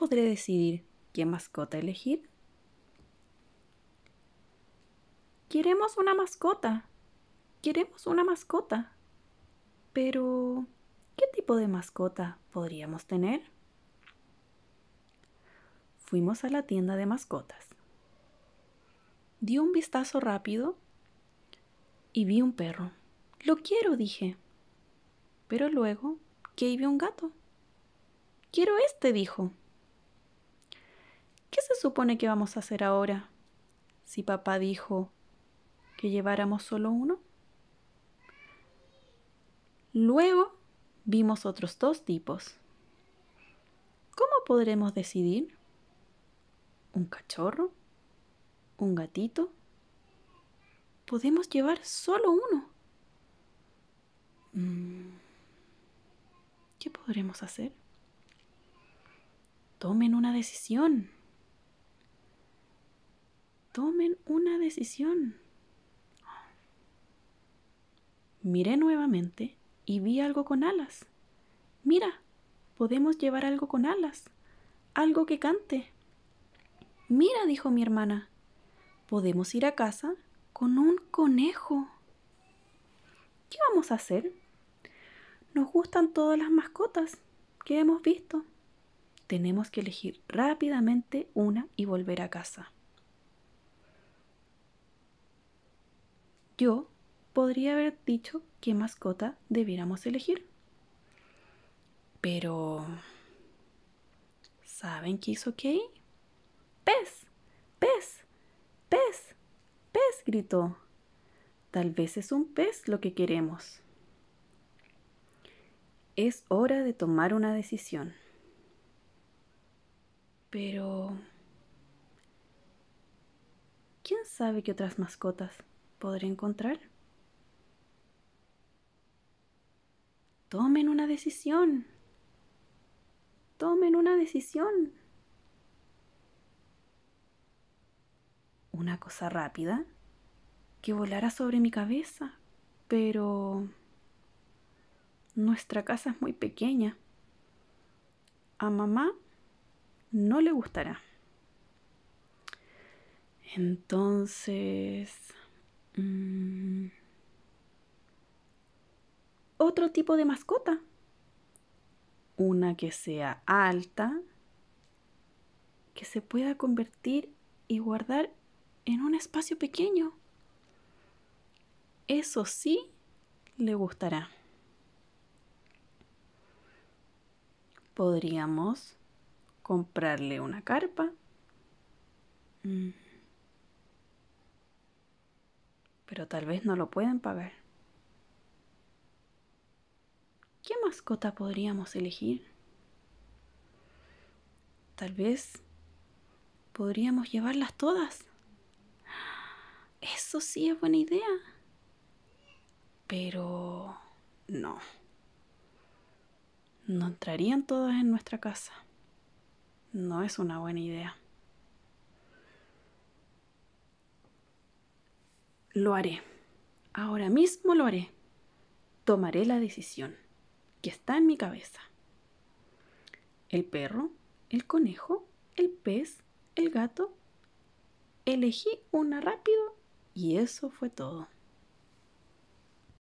podré decidir qué mascota elegir. Queremos una mascota. Queremos una mascota. Pero, ¿qué tipo de mascota podríamos tener? Fuimos a la tienda de mascotas. Di un vistazo rápido y vi un perro. Lo quiero, dije. Pero luego, ¿qué vi un gato. Quiero este, dijo. ¿qué se supone que vamos a hacer ahora? Si papá dijo que lleváramos solo uno. Luego vimos otros dos tipos. ¿Cómo podremos decidir? ¿Un cachorro? ¿Un gatito? Podemos llevar solo uno. Mm, ¿Qué podremos hacer? Tomen una decisión tomen una decisión. Miré nuevamente y vi algo con alas. Mira, podemos llevar algo con alas, algo que cante. Mira, dijo mi hermana, podemos ir a casa con un conejo. ¿Qué vamos a hacer? Nos gustan todas las mascotas que hemos visto. Tenemos que elegir rápidamente una y volver a casa. Yo podría haber dicho qué mascota debiéramos elegir. Pero... ¿Saben qué hizo Kay? ¡Pez! ¡Pez! ¡Pez! ¡Pez! gritó. Tal vez es un pez lo que queremos. Es hora de tomar una decisión. Pero... ¿Quién sabe qué otras mascotas? podré encontrar? Tomen una decisión. Tomen una decisión. Una cosa rápida que volará sobre mi cabeza, pero nuestra casa es muy pequeña. A mamá no le gustará. Entonces... Mm. Otro tipo de mascota. Una que sea alta, que se pueda convertir y guardar en un espacio pequeño. Eso sí, le gustará. Podríamos comprarle una carpa. Mm pero tal vez no lo pueden pagar. ¿Qué mascota podríamos elegir? Tal vez podríamos llevarlas todas. Eso sí es buena idea. Pero... no. No entrarían todas en nuestra casa. No es una buena idea. Lo haré. Ahora mismo lo haré. Tomaré la decisión que está en mi cabeza. El perro, el conejo, el pez, el gato. Elegí una rápido y eso fue todo.